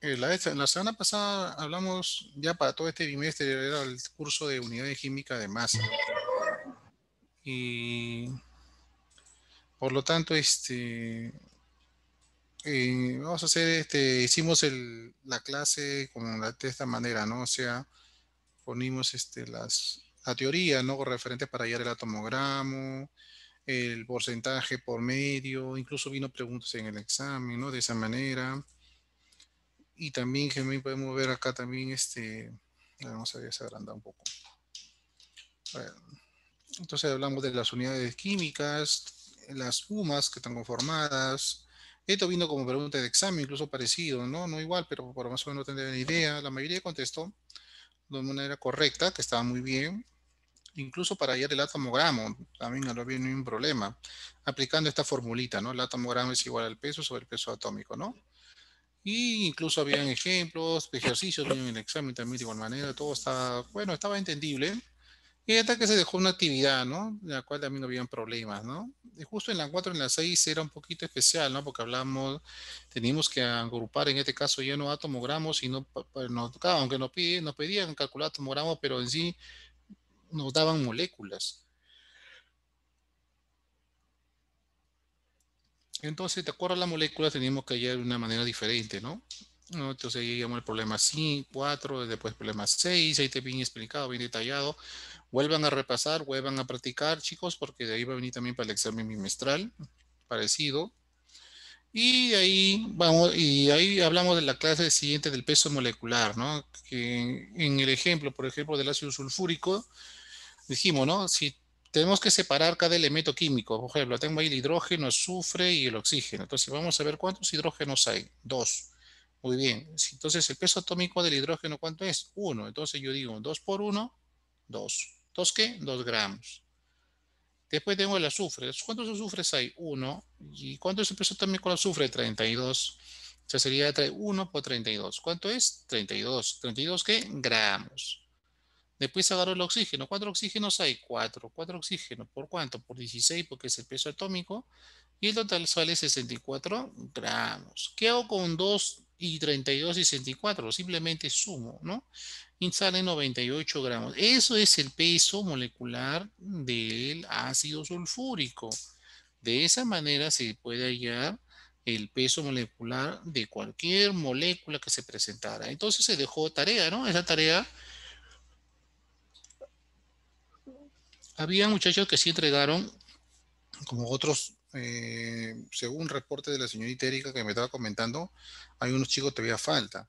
Eh, la, la, semana pasada hablamos, ya para todo este bimestre, era el curso de unidad de química de masa. Y por lo tanto, este, eh, vamos a hacer, este, hicimos la clase como de esta manera, ¿no? O sea, ponimos este, las, la teoría, ¿no? Referente para hallar el atomogramo, el porcentaje por medio, incluso vino preguntas en el examen, ¿no? De esa manera. Y también también podemos ver acá también este, vamos a ver, se un poco. Entonces hablamos de las unidades químicas, las UMAS que están conformadas. Esto vino como pregunta de examen, incluso parecido, ¿no? No igual, pero por lo menos no tendría idea. La mayoría contestó de manera correcta, que estaba muy bien incluso para hallar el atomogramo, también no había ningún problema, aplicando esta formulita, ¿no? El atomogramo es igual al peso sobre el peso atómico, ¿no? Y incluso habían ejemplos, ejercicios en el examen también de igual manera, todo estaba, bueno, estaba entendible. Y hasta que se dejó una actividad, ¿no? De la cual también no habían problemas, ¿no? Y justo en la 4 y en la 6 era un poquito especial, ¿no? Porque hablamos, teníamos que agrupar en este caso ya no atomogramos y no, tocaba, aunque nos, piden, nos pedían calcular atomogramos, pero en sí nos daban moléculas. Entonces, de acuerdo a la molécula, teníamos que hallar de una manera diferente, ¿no? Entonces, ahí llegamos al problema 5, 4, después problema 6, ahí te bien explicado, bien detallado. Vuelvan a repasar, vuelvan a practicar, chicos, porque de ahí va a venir también para el examen bimestral, parecido. Y ahí vamos, y ahí hablamos de la clase siguiente del peso molecular, ¿no? en, el ejemplo, por ejemplo, del ácido sulfúrico, dijimos, ¿no? Si tenemos que separar cada elemento químico, por ejemplo, tengo ahí el hidrógeno, el azufre y el oxígeno. Entonces vamos a ver cuántos hidrógenos hay. Dos. Muy bien. Entonces el peso atómico del hidrógeno, ¿cuánto es? Uno. Entonces yo digo, dos por uno, dos. ¿Dos qué? Dos gramos. Después tengo el azufre. ¿Cuántos azufres hay? Uno. ¿Y cuánto es el peso atómico del azufre? 32. O sea, sería 1 por 32. ¿Cuánto es? 32. ¿32 qué? Gramos. Después agarró el oxígeno. ...cuatro oxígenos hay? Cuatro. Cuatro oxígenos. ¿Por cuánto? Por 16 porque es el peso atómico. Y el total sale 64 gramos. ¿Qué hago con 2 y 32 y 64? Simplemente sumo, ¿no? Y sale 98 gramos. Eso es el peso molecular del ácido sulfúrico. De esa manera se puede hallar el peso molecular de cualquier molécula que se presentara. Entonces se dejó tarea, ¿no? Esa tarea Había muchachos que sí entregaron, como otros, eh, según reporte de la señorita Erika que me estaba comentando, hay unos chicos que había falta.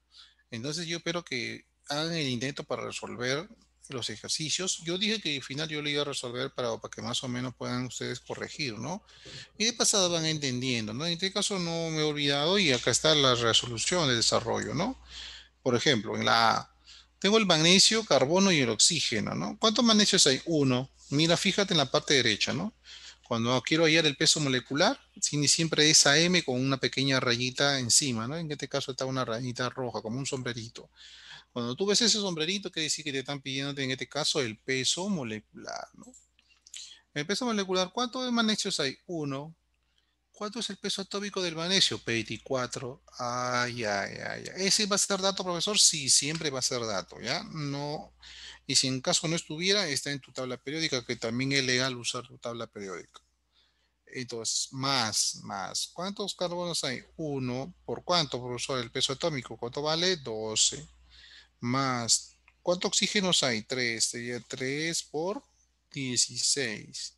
Entonces yo espero que hagan el intento para resolver los ejercicios. Yo dije que al final yo lo iba a resolver para, para que más o menos puedan ustedes corregir, ¿no? Y de pasado van entendiendo, ¿no? En este caso no me he olvidado y acá está la resolución de desarrollo, ¿no? Por ejemplo, en la A tengo el magnesio, carbono y el oxígeno, ¿no? ¿Cuántos magnesios hay? Uno. Mira, fíjate en la parte derecha, ¿no? Cuando quiero hallar el peso molecular, siempre es M con una pequeña rayita encima, ¿no? En este caso está una rayita roja, como un sombrerito. Cuando tú ves ese sombrerito, quiere decir que te están pidiendo, en este caso, el peso molecular, El peso molecular, ¿cuántos magnesios hay? Uno. ¿Cuánto es el peso atómico del magnesio? 24. Ay, ay, ay. ¿Ese va a ser dato, profesor? Sí, siempre va a ser dato, ¿ya? No. Y si en caso no estuviera, está en tu tabla periódica, que también es legal usar tu tabla periódica. Entonces, más, más. ¿Cuántos carbonos hay? Uno. ¿Por cuánto, profesor? El peso atómico. ¿Cuánto vale? 12. Más. ¿Cuántos oxígenos hay? 3. Sería 3 por 16.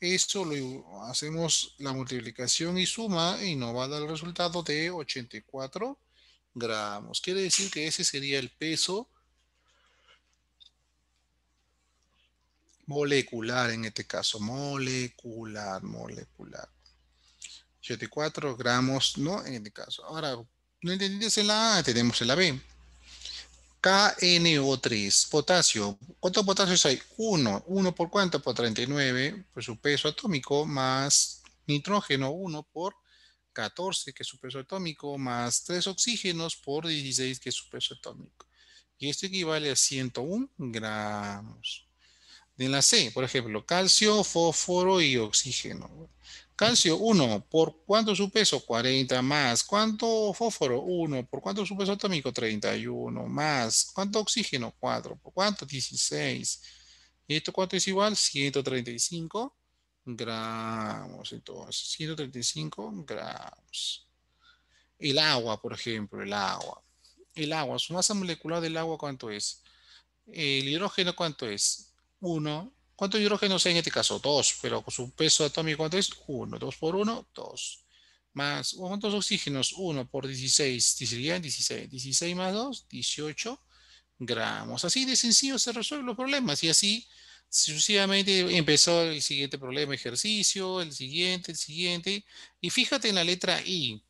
Eso lo hacemos la multiplicación y suma y nos va a dar el resultado de 84 gramos. Quiere decir que ese sería el peso molecular en este caso. Molecular, molecular. 84 gramos, ¿no? En este caso. Ahora, no entendiste la A, tenemos el la B. KNO3, potasio. ¿Cuántos potasio hay? 1. 1 por cuánto? Por 39, por pues, su peso atómico, más nitrógeno, 1 por 14, que es su peso atómico, más 3 oxígenos por 16, que es su peso atómico. Y esto equivale a 101 gramos. De la C, por ejemplo, calcio, fósforo y oxígeno. Calcio 1, ¿por cuánto su peso? 40 más. ¿Cuánto fósforo? 1. ¿Por cuánto su peso atómico? 31 más. ¿Cuánto oxígeno? 4. ¿Por cuánto? 16. ¿Y esto cuánto es igual? 135 gramos. Entonces, 135 gramos. El agua, por ejemplo, el agua. El agua, su masa molecular del agua, ¿cuánto es? El hidrógeno, ¿cuánto es? 1 ¿Cuántos hidrógenos hay en este caso? Dos, pero con su peso atómico, ¿cuánto es? Uno. Dos por uno, dos. Más, ¿cuántos oxígenos? Uno por 16, 16. 16 más 2, 18 gramos. Así de sencillo se resuelven los problemas y así sucesivamente empezó el siguiente problema, ejercicio, el siguiente, el siguiente. Y fíjate en la letra I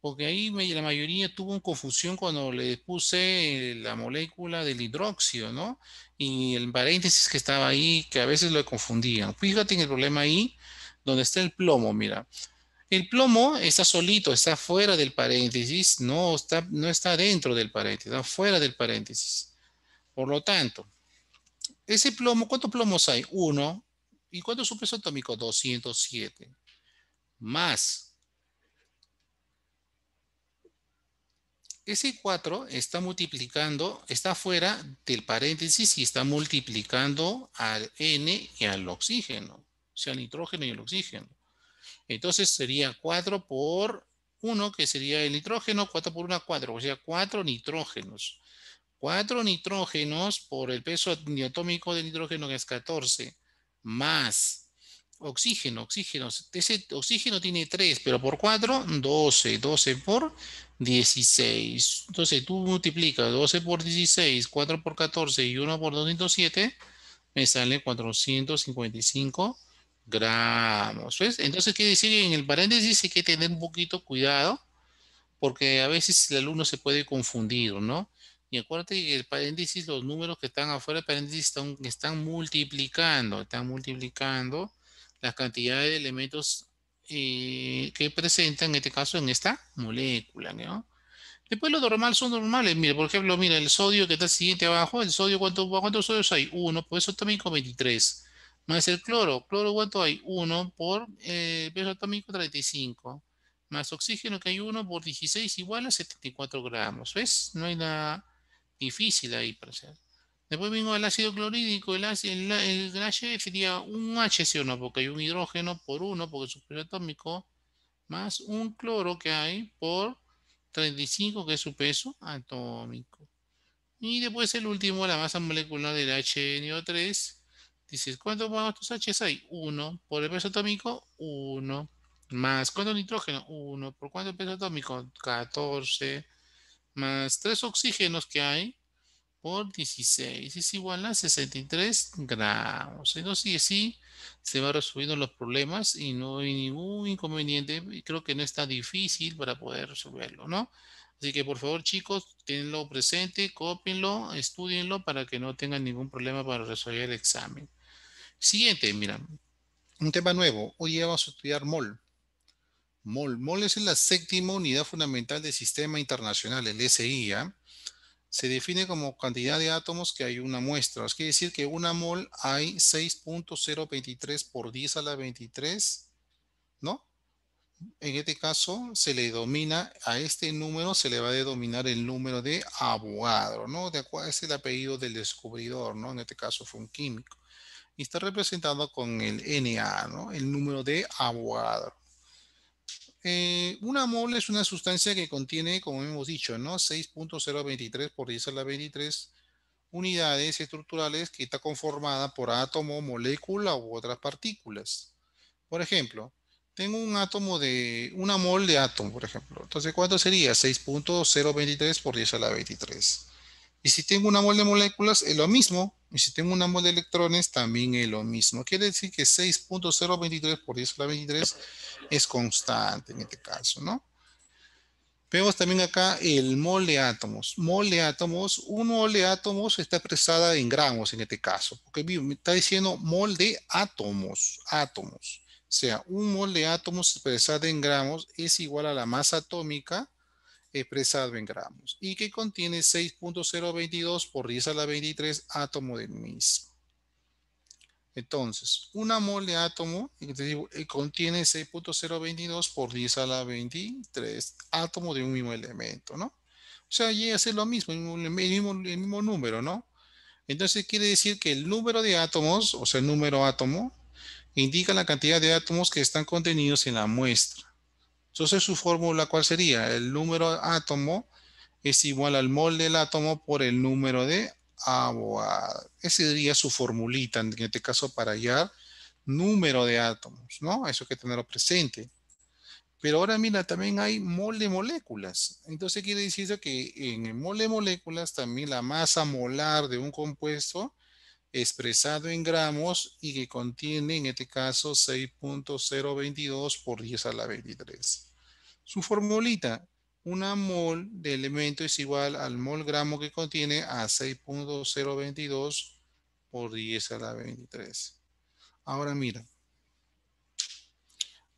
porque ahí la mayoría tuvo confusión cuando le puse la molécula del hidróxido, ¿no? Y el paréntesis que estaba ahí, que a veces lo confundían. Fíjate en el problema ahí, donde está el plomo, mira. El plomo está solito, está fuera del paréntesis, no está, no está dentro del paréntesis, está fuera del paréntesis. Por lo tanto, ese plomo, ¿cuántos plomos hay? Uno. ¿Y cuánto es su peso atómico? 207. Más ese 4 está multiplicando, está fuera del paréntesis y está multiplicando al N y al oxígeno, o sea, al nitrógeno y el oxígeno. Entonces sería 4 por 1, que sería el nitrógeno, 4 por 1, 4, o sea, 4 nitrógenos. 4 nitrógenos por el peso atómico del nitrógeno, que es 14, más oxígeno, oxígeno. Ese oxígeno tiene 3, pero por 4, 12. 12 por 16. Entonces tú multiplicas 12 por 16, 4 por 14 y 1 por 207, me sale 455 gramos. Entonces quiere decir que en el paréntesis hay que tener un poquito cuidado porque a veces el alumno se puede confundir, ¿no? Y acuérdate que el paréntesis, los números que están afuera del paréntesis están, están multiplicando, están multiplicando las cantidades de elementos eh, que presenta en este caso en esta molécula, Después lo normal son normales. Mira, por ejemplo, mira el sodio que está siguiente abajo. El sodio, ¿cuánto, ¿cuántos sodios hay? Uno, por peso atómico 23. Más el cloro. ¿Cloro cuánto hay? Uno por eh, peso atómico 35. Más oxígeno que hay uno por 16 igual a 74 gramos. ¿Ves? No hay nada difícil ahí, para hacer. Después vengo al ácido clorhídrico, el, H el, un H, sería un no? porque hay un hidrógeno por 1 porque es peso atómico, más un cloro que hay por 35 que es su peso atómico. Y después el último, la masa molecular del HNO3. Dices, ¿cuántos H hay? 1 por el peso atómico, 1. Más, ¿cuánto nitrógeno? 1. ¿Por cuánto peso atómico? 14. Más tres oxígenos que hay, 16 es igual a 63 gramos. Entonces, así se van resolviendo los problemas y no hay ningún inconveniente. Creo que no está difícil para poder resolverlo, ¿no? Así que, por favor, chicos, tenlo presente, cópienlo, estudienlo para que no tengan ningún problema para resolver el examen. Siguiente, mira, un tema nuevo. Hoy día vamos a estudiar MOL. MOL. MOL es la séptima unidad fundamental del Sistema Internacional, el SIA se define como cantidad de átomos que hay una muestra. Es quiere decir que una mol hay 6.023 por 10 a la 23, ¿no? En este caso, se le domina a este número, se le va a denominar el número de abogado. ¿no? De acuerdo, es el apellido del descubridor, ¿no? En este caso fue un químico. Y está representado con el NA, ¿no? El número de Avogadro. Eh, una mol es una sustancia que contiene, como hemos dicho, 6.023 por 10 a la 23 unidades estructurales que está conformada por átomo, molécula u otras partículas. Por ejemplo, tengo un átomo de, una mol de átomo, por ejemplo. Entonces, ¿cuánto sería? 6.023 por 10 a la 23. Y si tengo una mol de moléculas, es lo mismo, y si tengo una mol de electrones, también es lo mismo. Quiere decir que 6.023 por 10 a la 23 es constante en este caso, ¿no? Vemos también acá el mol de átomos. Mol de átomos, un mol de átomos está expresada en gramos en este caso. Porque me está diciendo mol de átomos, átomos. O sea, un mol de átomos expresada en gramos es igual a la masa atómica expresado en gramos y que contiene 6.022 por 10 a la 23 átomo del mismo. Entonces, una mol de átomo eh, contiene 6.022 por 10 a la 23 átomo de un mismo elemento, ¿no? O sea, llega hace lo mismo, el mismo, el mismo número, ¿no? Entonces quiere decir que el número de átomos, o sea, el número átomo, indica la cantidad de átomos que están contenidos en la muestra. Entonces su fórmula, ¿cuál sería? El número de átomo es igual al mol del átomo por el número de agua. Esa sería su formulita, en este caso, para hallar número de átomos, ¿no? Eso hay que tenerlo presente. Pero ahora mira, también hay mol de moléculas. Entonces quiere decir que en el mol de moléculas también la masa molar de un compuesto expresado en gramos y que contiene en este caso 6.022 por 10 a la 23 su formulita. Una mol de elemento es igual al mol gramo que contiene a 6.022 por 10 a la 23. Ahora mira.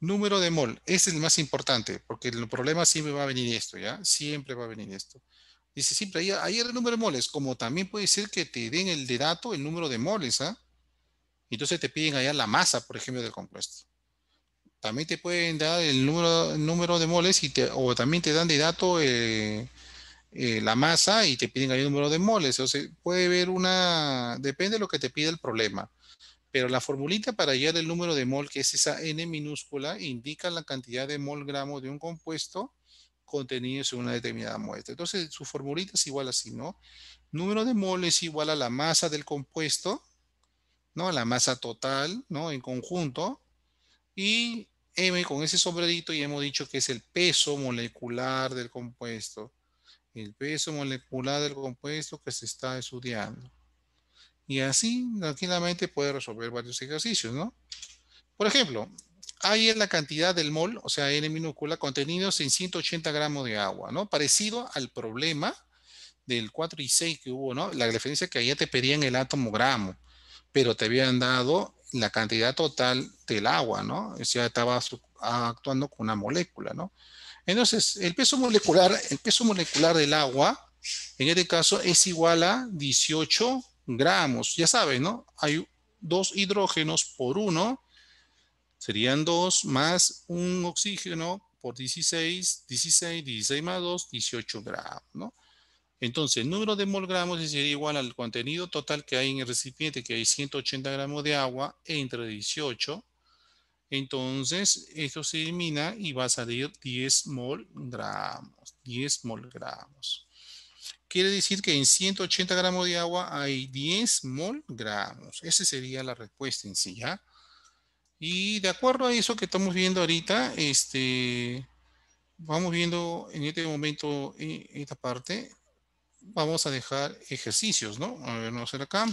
Número de mol. Este es el más importante, porque el problema siempre va a venir esto, ¿ya? Siempre va a venir esto. Dice siempre, ahí, el número de moles, como también puede ser que te den el de dato el número de moles, ¿ah? Entonces te piden allá la masa, por ejemplo, del compuesto. También te pueden dar el número, número de moles y o también te dan de dato eh, eh, la masa y te piden el número de moles. O sea, puede ver una, depende de lo que te pida el problema. Pero la formulita para hallar el número de mol, que es esa N minúscula, indica la cantidad de mol gramo de un compuesto contenido en una determinada muestra. Entonces, su formulita es igual así, ¿no? Número de moles es igual a la masa del compuesto, ¿no? A La masa total, ¿no? En conjunto. Y M con ese sobredito y hemos dicho que es el peso molecular del compuesto. El peso molecular del compuesto que se está estudiando. Y así tranquilamente puede resolver varios ejercicios, ¿no? Por ejemplo, ahí es la cantidad del mol, o sea, N minúscula, contenido en 180 gramos de agua, ¿no? Parecido al problema del 4 y 6 que hubo, ¿no? La referencia que allá te pedían el átomo gramo, pero te habían dado la cantidad total del agua, ¿no? O sea, estaba ah, actuando con una molécula, ¿no? Entonces, el peso molecular, el peso molecular del agua, en este caso, es igual a 18 gramos. Ya saben, ¿no? Hay dos hidrógenos por uno, serían dos, más un oxígeno por 16, 16, 16 más 2, 18 gramos, ¿no? Entonces, el número de mol gramos es igual al contenido total que hay en el recipiente, que hay 180 gramos de agua, entre 18. Entonces, esto se elimina y va a salir 10 mol gramos. 10 mol gramos. Quiere decir que en 180 gramos de agua hay 10 mol gramos. Esa sería la respuesta en sí, ¿ya? Y de acuerdo a eso que estamos viendo ahorita, este, vamos viendo en este momento en eh, esta parte, vamos a dejar ejercicios, ¿no? A ver, no a acá.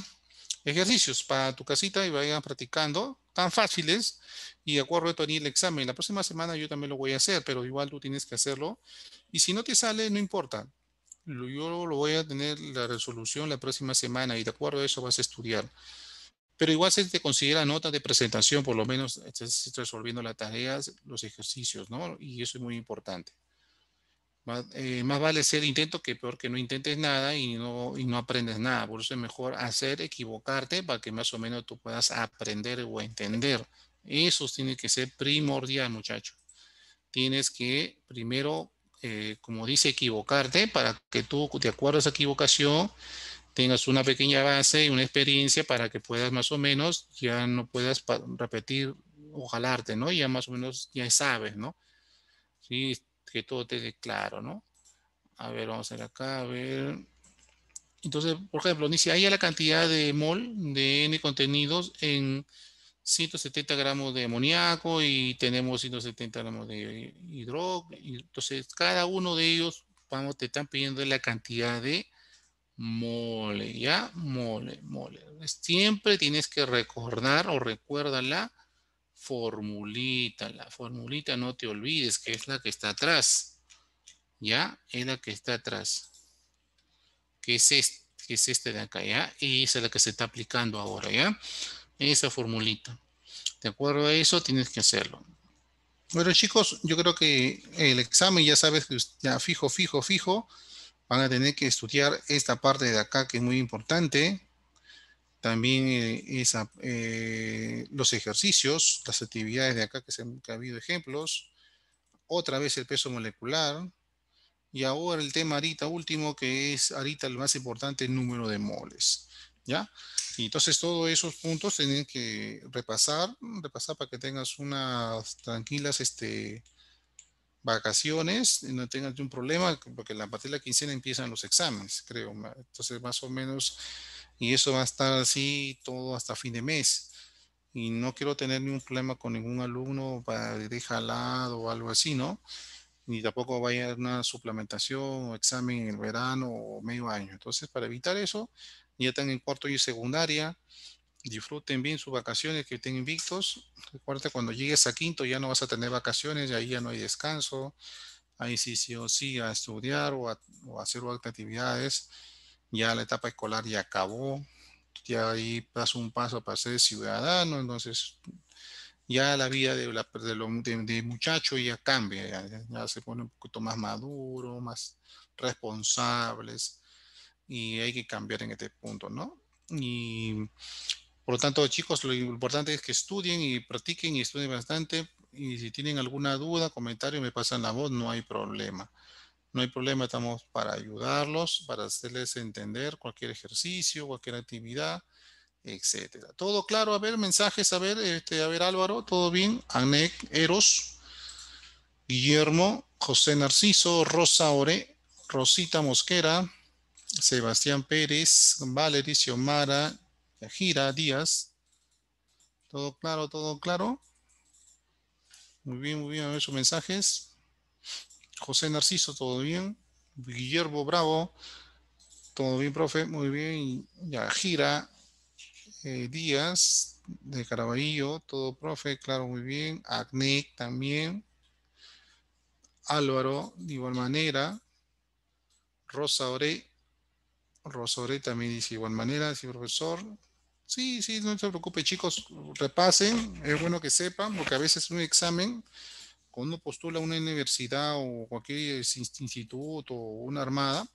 Ejercicios para tu casita y vayan practicando. Tan fáciles. Y de acuerdo a tu el examen. La próxima semana yo también lo voy a hacer, pero igual tú tienes que hacerlo. Y si no te sale, no importa. Yo lo voy a tener la resolución la próxima semana y de acuerdo a eso vas a estudiar pero igual se te considera nota de presentación, por lo menos estás resolviendo las tareas, los ejercicios, ¿no? Y eso es muy importante. Eh, más vale ser intento que peor que no intentes nada y no, y no aprendes nada. Por eso es mejor hacer, equivocarte para que más o menos tú puedas aprender o entender. Eso tiene que ser primordial, muchacho. Tienes que primero, eh, como dice, equivocarte para que tú, de acuerdo a esa equivocación, tengas una pequeña base y una experiencia para que puedas más o menos, ya no puedas repetir o jalarte, ¿no? Ya más o menos ya sabes, ¿no? Sí, que todo te dé claro, ¿no? A ver, vamos a ver acá, a ver. Entonces, por ejemplo, si ahí la cantidad de mol de N contenidos en 170 gramos de amoníaco y tenemos 170 gramos de hidrógeno. Entonces, cada uno de ellos, vamos, te están pidiendo la cantidad de mole, ¿ya? Mole, mole. Siempre tienes que recordar o recuerda la formulita. La formulita no te olvides que es la que está atrás. ¿Ya? Es la que está atrás. Que es, este, que es esta de acá, ¿ya? Y esa es la que se está aplicando ahora, ¿ya? Esa formulita. De acuerdo a eso, tienes que hacerlo. Bueno, chicos, yo creo que el examen, ya sabes que ya fijo, fijo, fijo, van a tener que estudiar esta parte de acá que es muy importante también eh, eh, los ejercicios, las actividades de acá que, se, ha habido ejemplos, otra vez el peso molecular, y ahora el tema ahorita último, que es ahorita lo más importante, el número de moles. ¿Ya? Y entonces todos esos puntos tienen que repasar, repasar para que tengas unas tranquilas este, vacaciones, no tengas un problema, porque a partir de la quincena empiezan los exámenes, creo. Entonces más o menos y eso va a estar así todo hasta fin de mes. Y no quiero tener ningún problema con ningún alumno para al lado o algo así, ¿no? Ni tampoco vaya a una suplementación o examen en el verano o medio año. Entonces, para evitar eso, ya están en cuarto y secundaria. Disfruten bien sus vacaciones, que estén invictos. Recuerda, cuando llegues a quinto ya no vas a tener vacaciones, y ahí ya no hay descanso ahí sí, sí o sí a estudiar o a, o a actividades ya la etapa escolar ya acabó, ya ahí pasó un paso para ser ciudadano, entonces ya la vida de, de, de, muchacho ya cambia, ya, se pone un poquito más maduro, más responsables y hay que cambiar en este punto, ¿no? Y por lo tanto, chicos, lo importante es que estudien y practiquen y estudien bastante y si tienen alguna duda, comentario, me pasan la voz, no hay problema. No hay problema, estamos para ayudarlos, para hacerles entender cualquier ejercicio, cualquier actividad, etcétera. Todo claro, a ver, mensajes, a ver, este, a ver Álvaro, todo bien. Anec, Eros, Guillermo, José Narciso, Rosa Ore, Rosita Mosquera, Sebastián Pérez, Valery Xiomara, Yajira Díaz. Todo claro, todo claro. Muy bien, muy bien, a ver sus mensajes. José Narciso, ¿todo bien? Guillermo Bravo, ¿todo bien, profe? Muy bien. Ya, Gira eh, Díaz, de Caraballo, todo, profe, claro, muy bien. Acné también. Álvaro, de igual manera. Rosa Ore, Rosa Ore también dice igual manera, sí, profesor. Sí, sí, no se preocupe, chicos, repasen, es bueno que sepan, porque a veces un examen cuando uno postula a una universidad o cualquier instituto o una armada,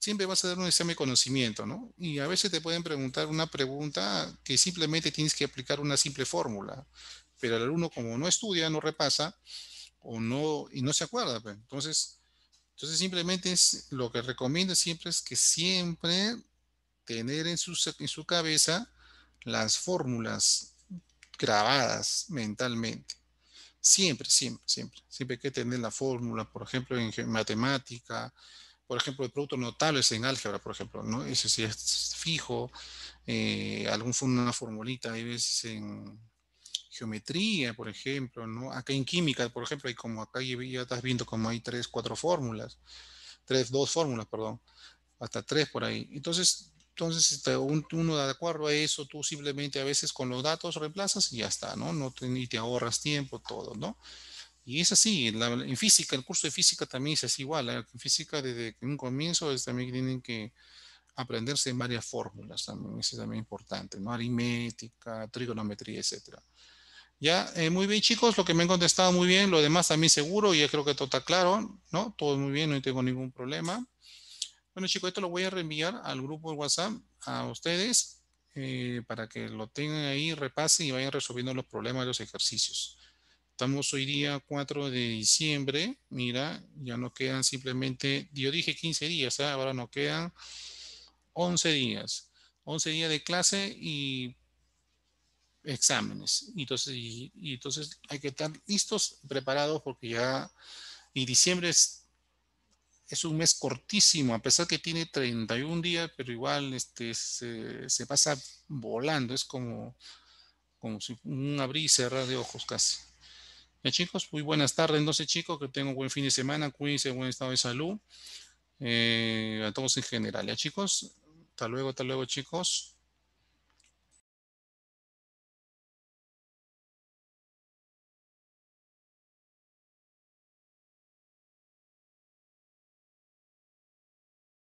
siempre vas a dar un examen de conocimiento, ¿no? Y a veces te pueden preguntar una pregunta que simplemente tienes que aplicar una simple fórmula, pero el alumno como no estudia, no repasa o no y no se acuerda, pues. entonces entonces simplemente es, lo que recomiendo siempre es que siempre tener en en su cabeza las fórmulas grabadas mentalmente. Siempre, siempre, siempre. Siempre hay que tener la fórmula, por ejemplo, en matemática, por ejemplo, el producto notable en álgebra, por ejemplo, ¿no? Ese sí es fijo, eh, alguna formulita, hay veces en geometría, por ejemplo, ¿no? Acá en química, por ejemplo, y como acá ya estás viendo como hay tres, cuatro fórmulas, tres, dos fórmulas, perdón, hasta tres por ahí. Entonces, entonces, este, un, uno de acuerdo a eso, tú simplemente a veces con los datos reemplazas y ya está, ¿no? no te, ni te ahorras tiempo, todo, ¿no? Y es así, en, física, el curso de física también es igual. ¿eh? En física desde un comienzo es, también tienen que aprenderse varias fórmulas también, eso es también importante, ¿no? Aritmética, trigonometría, etcétera. Ya, eh, muy bien chicos, lo que me han contestado muy bien, lo demás también seguro, ya creo que todo está claro, ¿no? Todo muy bien, no tengo ningún problema. Bueno, chicos, esto lo voy a reenviar al grupo de WhatsApp a ustedes eh, para que lo tengan ahí, repasen y vayan resolviendo los problemas de los ejercicios. Estamos hoy día 4 de diciembre. Mira, ya no quedan simplemente, yo dije 15 días, ¿eh? ahora no quedan 11 días. 11 días de clase y exámenes. Entonces, y entonces hay que estar listos, preparados, porque ya, y diciembre es es un mes cortísimo, a pesar que tiene 31 días, pero igual este, se, pasa volando, es como, como un abrir y cerrar de ojos casi. Ya, chicos, muy buenas tardes, entonces chicos, que tengan buen fin de semana, cuídense, buen estado de salud, eh, a todos en general, ya chicos, hasta luego, hasta luego chicos.